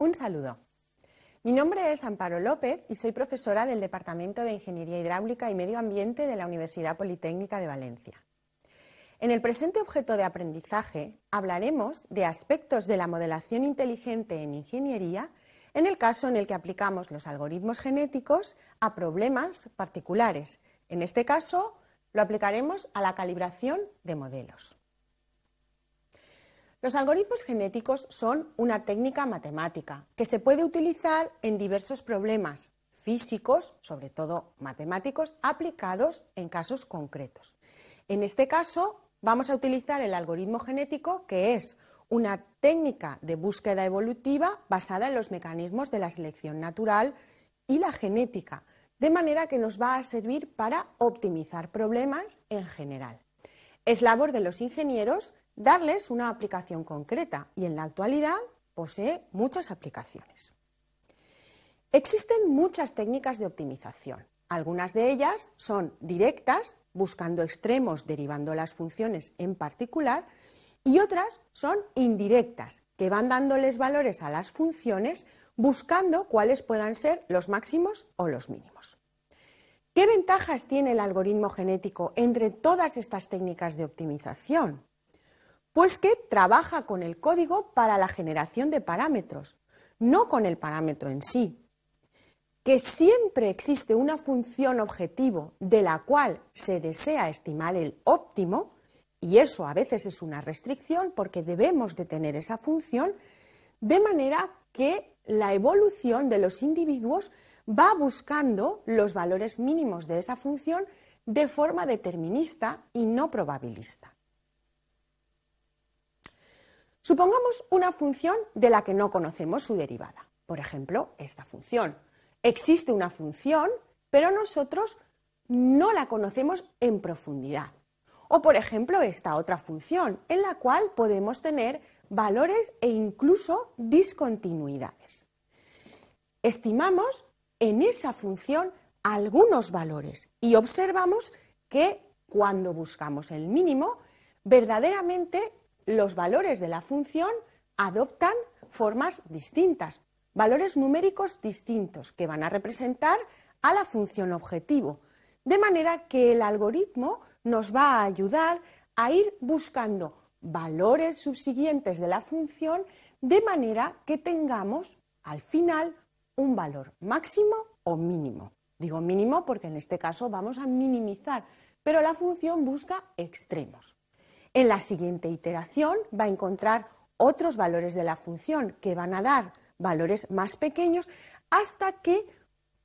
Un saludo. Mi nombre es Amparo López y soy profesora del Departamento de Ingeniería Hidráulica y Medio Ambiente de la Universidad Politécnica de Valencia. En el presente objeto de aprendizaje hablaremos de aspectos de la modelación inteligente en ingeniería en el caso en el que aplicamos los algoritmos genéticos a problemas particulares. En este caso, lo aplicaremos a la calibración de modelos. Los algoritmos genéticos son una técnica matemática que se puede utilizar en diversos problemas físicos, sobre todo matemáticos, aplicados en casos concretos. En este caso, vamos a utilizar el algoritmo genético, que es una técnica de búsqueda evolutiva basada en los mecanismos de la selección natural y la genética, de manera que nos va a servir para optimizar problemas en general. Es labor de los ingenieros darles una aplicación concreta y en la actualidad posee muchas aplicaciones. Existen muchas técnicas de optimización. Algunas de ellas son directas, buscando extremos, derivando las funciones en particular, y otras son indirectas, que van dándoles valores a las funciones buscando cuáles puedan ser los máximos o los mínimos. ¿Qué ventajas tiene el algoritmo genético entre todas estas técnicas de optimización? Pues que trabaja con el código para la generación de parámetros, no con el parámetro en sí. Que siempre existe una función objetivo de la cual se desea estimar el óptimo, y eso a veces es una restricción porque debemos de tener esa función, de manera que la evolución de los individuos va buscando los valores mínimos de esa función de forma determinista y no probabilista. Supongamos una función de la que no conocemos su derivada. Por ejemplo, esta función. Existe una función, pero nosotros no la conocemos en profundidad. O, por ejemplo, esta otra función, en la cual podemos tener valores e incluso discontinuidades. Estimamos en esa función algunos valores y observamos que cuando buscamos el mínimo, verdaderamente los valores de la función adoptan formas distintas, valores numéricos distintos que van a representar a la función objetivo. De manera que el algoritmo nos va a ayudar a ir buscando valores subsiguientes de la función de manera que tengamos al final un valor máximo o mínimo. Digo mínimo porque en este caso vamos a minimizar, pero la función busca extremos. En la siguiente iteración va a encontrar otros valores de la función que van a dar valores más pequeños hasta que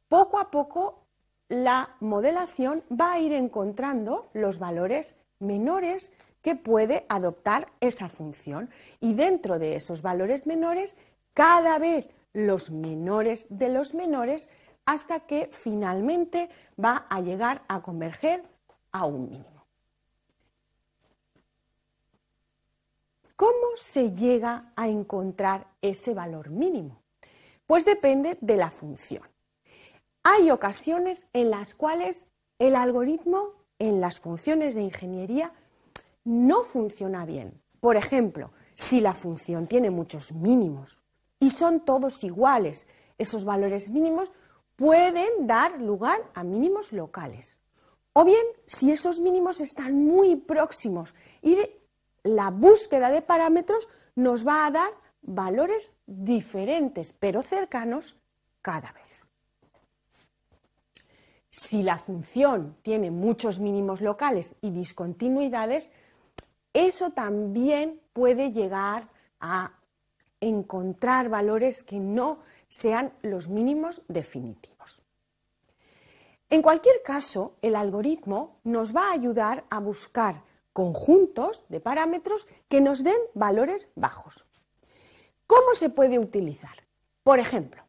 poco a poco la modelación va a ir encontrando los valores menores que puede adoptar esa función. Y dentro de esos valores menores, cada vez los menores de los menores, hasta que finalmente va a llegar a converger a un mínimo. ¿Cómo se llega a encontrar ese valor mínimo? Pues depende de la función. Hay ocasiones en las cuales el algoritmo en las funciones de ingeniería no funciona bien. Por ejemplo, si la función tiene muchos mínimos y son todos iguales, esos valores mínimos pueden dar lugar a mínimos locales. O bien, si esos mínimos están muy próximos y la búsqueda de parámetros nos va a dar valores diferentes, pero cercanos cada vez. Si la función tiene muchos mínimos locales y discontinuidades, eso también puede llegar a encontrar valores que no sean los mínimos definitivos. En cualquier caso, el algoritmo nos va a ayudar a buscar conjuntos de parámetros que nos den valores bajos. ¿Cómo se puede utilizar? Por ejemplo,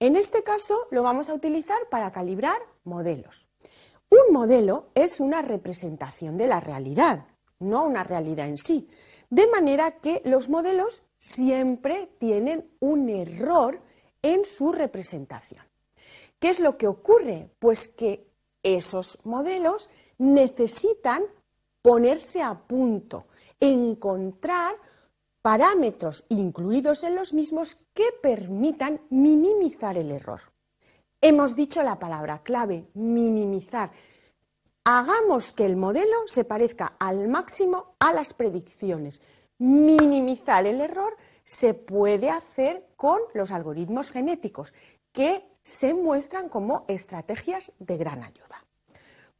en este caso lo vamos a utilizar para calibrar modelos. Un modelo es una representación de la realidad, no una realidad en sí. De manera que los modelos siempre tienen un error en su representación. ¿Qué es lo que ocurre? Pues que esos modelos necesitan ponerse a punto, encontrar parámetros incluidos en los mismos que permitan minimizar el error. Hemos dicho la palabra clave, minimizar. Hagamos que el modelo se parezca al máximo a las predicciones. Minimizar el error se puede hacer con los algoritmos genéticos, que se muestran como estrategias de gran ayuda.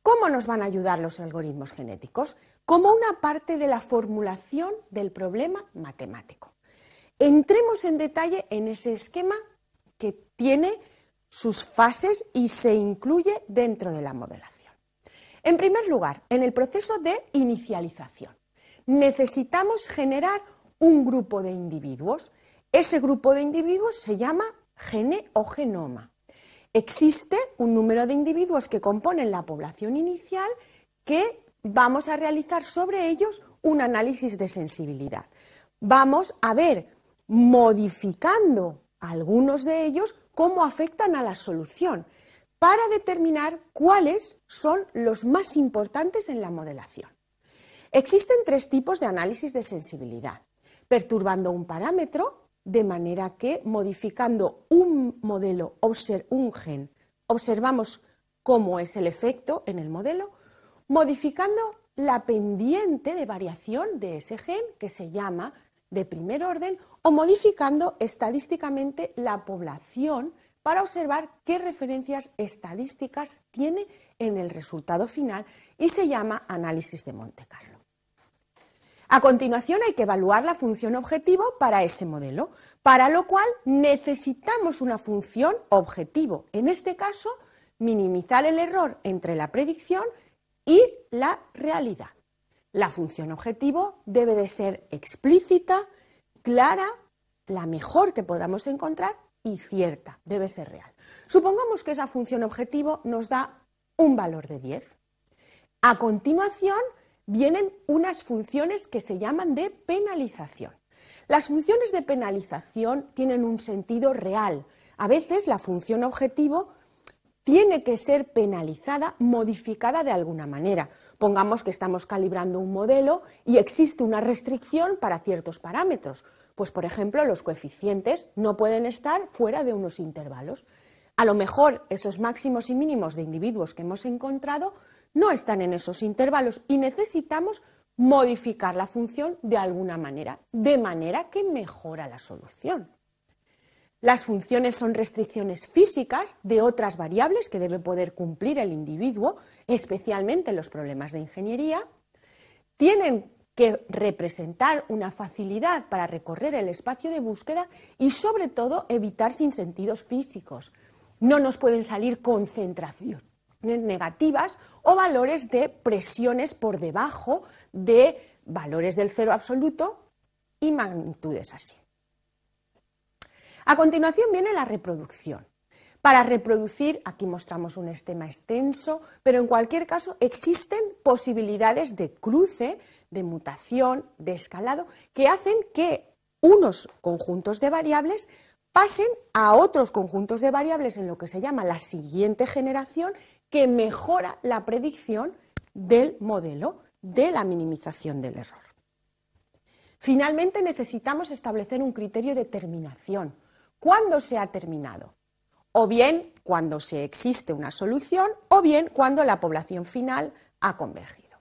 ¿Cómo nos van a ayudar los algoritmos genéticos? Como una parte de la formulación del problema matemático. Entremos en detalle en ese esquema que tiene sus fases y se incluye dentro de la modelación. En primer lugar, en el proceso de inicialización, necesitamos generar un grupo de individuos. Ese grupo de individuos se llama gene o genoma existe un número de individuos que componen la población inicial que vamos a realizar sobre ellos un análisis de sensibilidad. Vamos a ver, modificando algunos de ellos, cómo afectan a la solución para determinar cuáles son los más importantes en la modelación. Existen tres tipos de análisis de sensibilidad. Perturbando un parámetro, de manera que modificando un modelo, un gen, observamos cómo es el efecto en el modelo, modificando la pendiente de variación de ese gen que se llama de primer orden o modificando estadísticamente la población para observar qué referencias estadísticas tiene en el resultado final y se llama análisis de Monte Carlo. A continuación hay que evaluar la función objetivo para ese modelo, para lo cual necesitamos una función objetivo. En este caso, minimizar el error entre la predicción y la realidad. La función objetivo debe de ser explícita, clara, la mejor que podamos encontrar y cierta, debe ser real. Supongamos que esa función objetivo nos da un valor de 10. A continuación, vienen unas funciones que se llaman de penalización. Las funciones de penalización tienen un sentido real. A veces la función objetivo tiene que ser penalizada, modificada de alguna manera. Pongamos que estamos calibrando un modelo y existe una restricción para ciertos parámetros. Pues, por ejemplo, los coeficientes no pueden estar fuera de unos intervalos. A lo mejor esos máximos y mínimos de individuos que hemos encontrado no están en esos intervalos y necesitamos modificar la función de alguna manera, de manera que mejora la solución. Las funciones son restricciones físicas de otras variables que debe poder cumplir el individuo, especialmente los problemas de ingeniería. Tienen que representar una facilidad para recorrer el espacio de búsqueda y sobre todo evitar sinsentidos físicos, no nos pueden salir concentraciones negativas o valores de presiones por debajo de valores del cero absoluto y magnitudes así. A continuación viene la reproducción. Para reproducir, aquí mostramos un esquema extenso, pero en cualquier caso existen posibilidades de cruce, de mutación, de escalado, que hacen que unos conjuntos de variables pasen a otros conjuntos de variables en lo que se llama la siguiente generación que mejora la predicción del modelo de la minimización del error. Finalmente necesitamos establecer un criterio de terminación. ¿Cuándo se ha terminado? O bien cuando se existe una solución o bien cuando la población final ha convergido.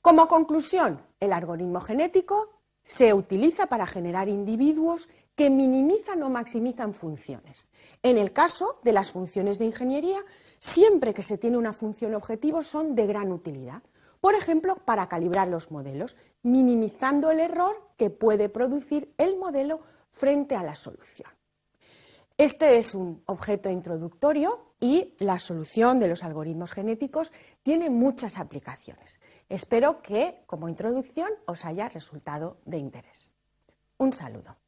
Como conclusión, el algoritmo genético se utiliza para generar individuos que minimizan o maximizan funciones. En el caso de las funciones de ingeniería, siempre que se tiene una función objetivo son de gran utilidad. Por ejemplo, para calibrar los modelos, minimizando el error que puede producir el modelo frente a la solución. Este es un objeto introductorio y la solución de los algoritmos genéticos tiene muchas aplicaciones. Espero que, como introducción, os haya resultado de interés. Un saludo.